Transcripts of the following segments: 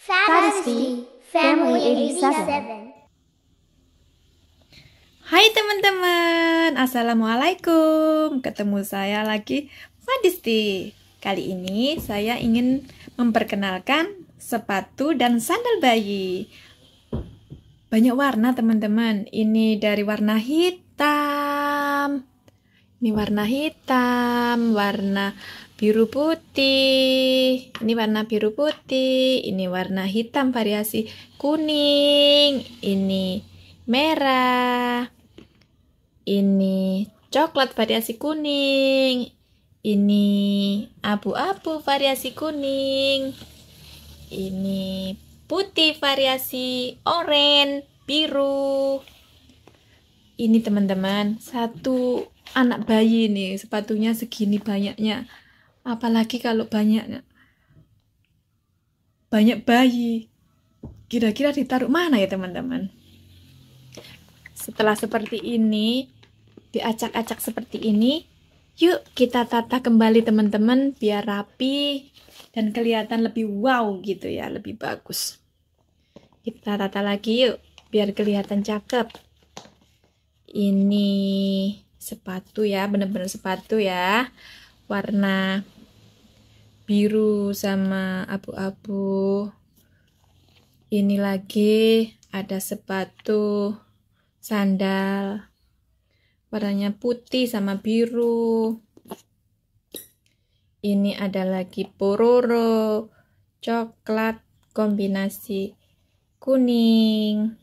Family 87 Hai teman-teman, Assalamualaikum Ketemu saya lagi Fadisti Kali ini saya ingin memperkenalkan sepatu dan sandal bayi Banyak warna teman-teman Ini dari warna hitam ini warna hitam, warna biru putih, ini warna biru putih, ini warna hitam variasi kuning, ini merah, ini coklat variasi kuning, ini abu-abu variasi kuning, ini putih variasi oranye, biru. Ini teman-teman, satu anak bayi nih sepatunya segini banyaknya apalagi kalau banyaknya banyak bayi kira-kira ditaruh mana ya teman-teman setelah seperti ini diacak-acak seperti ini yuk kita tata kembali teman-teman biar rapi dan kelihatan lebih wow gitu ya lebih bagus kita tata lagi yuk biar kelihatan cakep ini sepatu ya bener-bener sepatu ya warna biru sama abu-abu ini lagi ada sepatu sandal warnanya putih sama biru ini ada lagi pororo coklat kombinasi kuning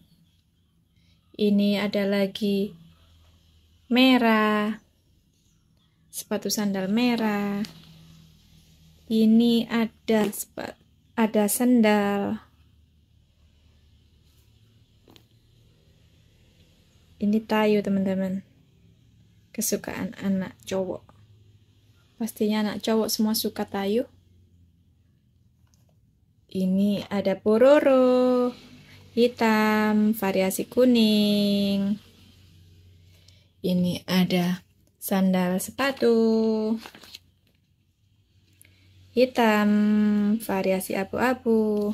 ini ada lagi merah, sepatu sandal merah. Ini ada ada sandal. Ini tayu teman-teman. Kesukaan anak cowok. Pastinya anak cowok semua suka tayu Ini ada pororo hitam, variasi kuning. Ini ada sandal sepatu hitam variasi abu-abu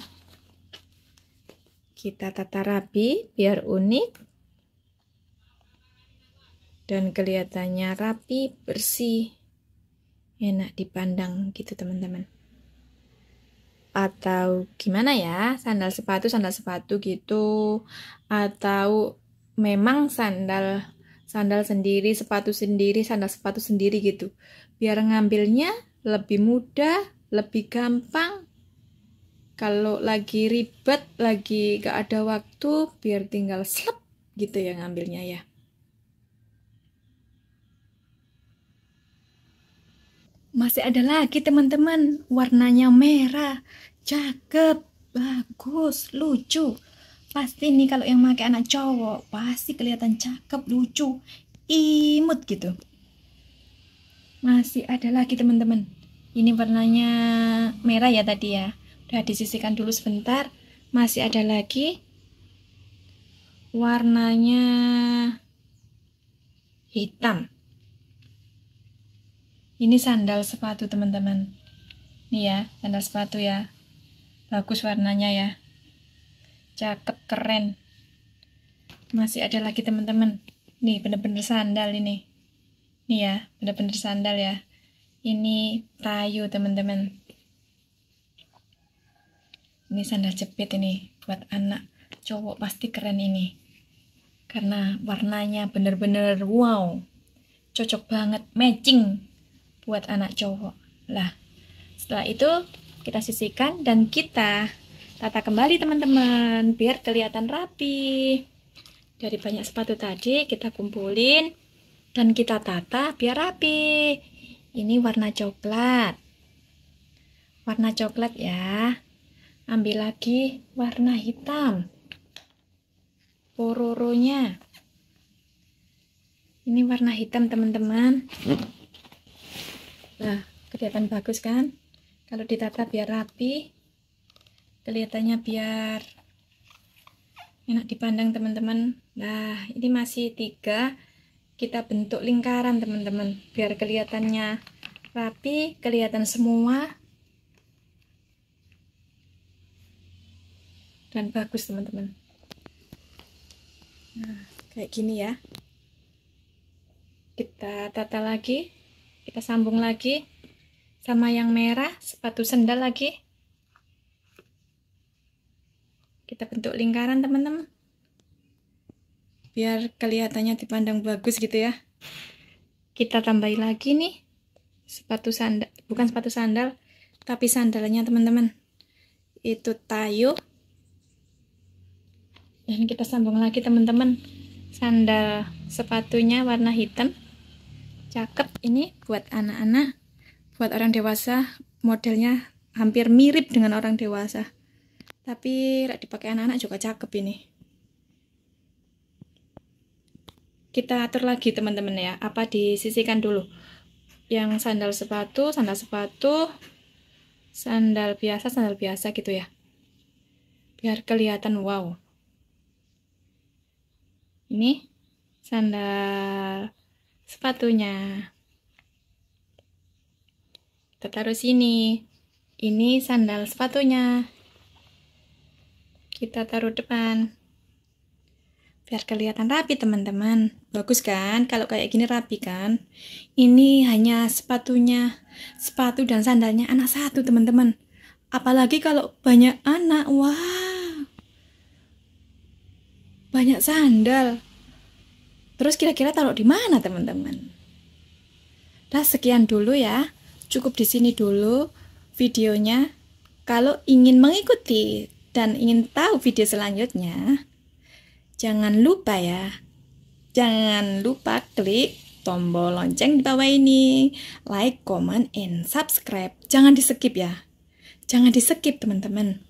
kita tata rapi biar unik dan kelihatannya rapi bersih enak dipandang gitu teman-teman atau gimana ya sandal sepatu sandal sepatu gitu atau memang sandal sandal sendiri, sepatu sendiri, sandal sepatu sendiri gitu. Biar ngambilnya lebih mudah, lebih gampang. Kalau lagi ribet, lagi gak ada waktu, biar tinggal slep gitu ya ngambilnya ya. Masih ada lagi teman-teman, warnanya merah, cakep, bagus, lucu pasti nih kalau yang pakai anak cowok pasti kelihatan cakep lucu imut gitu masih ada lagi teman-teman ini warnanya merah ya tadi ya udah disisihkan dulu sebentar masih ada lagi warnanya hitam ini sandal sepatu teman-teman nih ya sandal sepatu ya bagus warnanya ya cakep keren masih ada lagi teman-teman nih bener-bener sandal ini nih ya bener-bener sandal ya ini tayu teman-teman ini sandal jepit ini buat anak cowok pasti keren ini karena warnanya bener-bener wow cocok banget matching buat anak cowok lah setelah itu kita sisihkan dan kita tata kembali teman-teman biar kelihatan rapi dari banyak sepatu tadi kita kumpulin dan kita tata biar rapi ini warna coklat warna coklat ya ambil lagi warna hitam pororonya ini warna hitam teman-teman nah kelihatan bagus kan kalau ditata biar rapi kelihatannya biar enak dipandang teman-teman nah ini masih tiga kita bentuk lingkaran teman-teman biar kelihatannya rapi kelihatan semua dan bagus teman-teman nah kayak gini ya kita tata lagi kita sambung lagi sama yang merah sepatu sendal lagi kita bentuk lingkaran teman-teman. Biar kelihatannya dipandang bagus gitu ya. Kita tambahin lagi nih sepatu sandal, bukan sepatu sandal, tapi sandalnya teman-teman. Itu tayu. Dan kita sambung lagi teman-teman. Sandal sepatunya warna hitam. Cakep ini buat anak-anak, buat orang dewasa modelnya hampir mirip dengan orang dewasa tapi rak dipakai anak-anak juga cakep ini kita atur lagi teman-teman ya apa disisikan dulu yang sandal sepatu sandal sepatu sandal biasa sandal biasa gitu ya biar kelihatan wow ini sandal sepatunya kita taruh sini ini sandal sepatunya kita taruh depan biar kelihatan rapi teman-teman bagus kan kalau kayak gini rapi kan ini hanya sepatunya sepatu dan sandalnya anak satu teman-teman apalagi kalau banyak anak wah banyak sandal terus kira-kira taruh di mana teman-teman nah sekian dulu ya cukup di sini dulu videonya kalau ingin mengikuti dan ingin tahu video selanjutnya, jangan lupa ya, jangan lupa klik tombol lonceng di bawah ini, like, comment, and subscribe. Jangan di skip ya, jangan di skip teman-teman.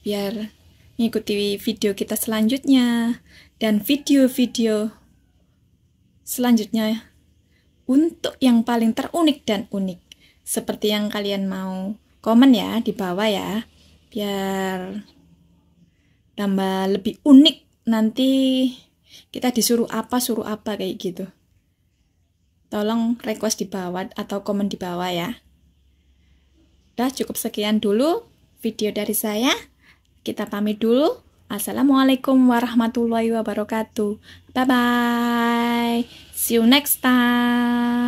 Biar mengikuti video kita selanjutnya dan video-video selanjutnya untuk yang paling terunik dan unik seperti yang kalian mau komen ya di bawah ya biar tambah lebih unik nanti kita disuruh apa suruh apa kayak gitu tolong request di bawah atau komen di bawah ya udah cukup sekian dulu video dari saya kita pamit dulu assalamualaikum warahmatullahi wabarakatuh bye bye see you next time